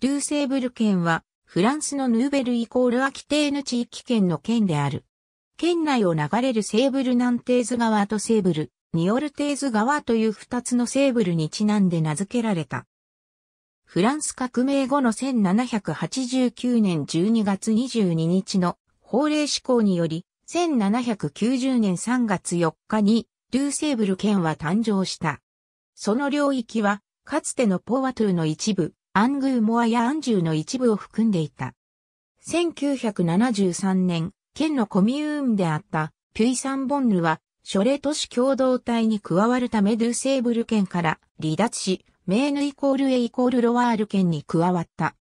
ルーセーブル県は、フランスのヌーベルイコールアキテーヌ地域圏の県である。県内を流れるセーブルナンテーズ川とセーブル、ニオルテーズ川という二つのセーブルにちなんで名付けられた。フランス革命後の1789年12月22日の法令施行により、1790年3月4日にルーセーブル県は誕生した。その領域は、かつてのポワトゥの一部、アングーモアやアンジューの一部を含んでいた。1973年、県のコミューンであったピュイサンボンヌは、書レ都市共同体に加わるためドゥーセーブル県から離脱し、メーヌイコールエイコールロワール県に加わった。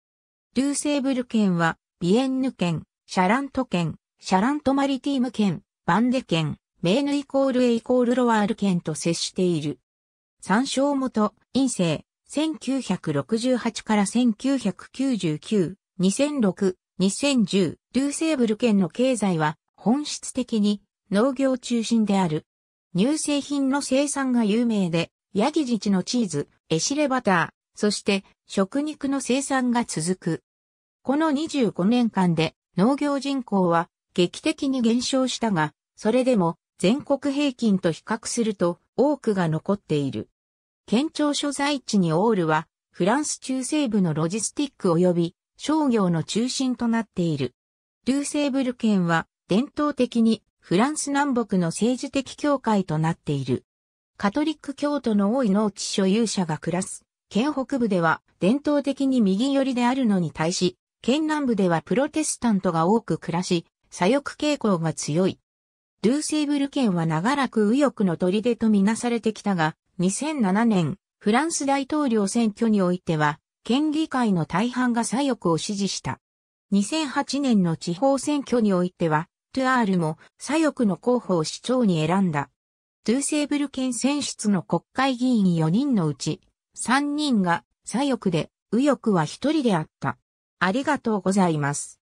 ドゥーセーブル県は、ビエンヌ県、シャラント県、シャラントマリティーム県、バンデ県、メーヌイコールエイコールロワール県と接している。参照元、陰性、1968から1999、2006、2010、ルーセーブル県の経済は本質的に農業中心である。乳製品の生産が有名で、ヤギ自治のチーズ、エシレバター、そして食肉の生産が続く。この25年間で農業人口は劇的に減少したが、それでも全国平均と比較すると多くが残っている。県庁所在地にオールは、フランス中西部のロジスティック及び商業の中心となっている。ルーセーブル県は伝統的にフランス南北の政治的境界となっている。カトリック教徒の多い農地所有者が暮らす。県北部では伝統的に右寄りであるのに対し、県南部ではプロテスタントが多く暮らし、左翼傾向が強い。ルーセーブル県は長らく右翼の砦とみなされてきたが、2007年、フランス大統領選挙においては、県議会の大半が左翼を支持した。2008年の地方選挙においては、トゥアールも左翼の候補を市長に選んだ。トゥーセーブル県選出の国会議員4人のうち、3人が左翼で、右翼は1人であった。ありがとうございます。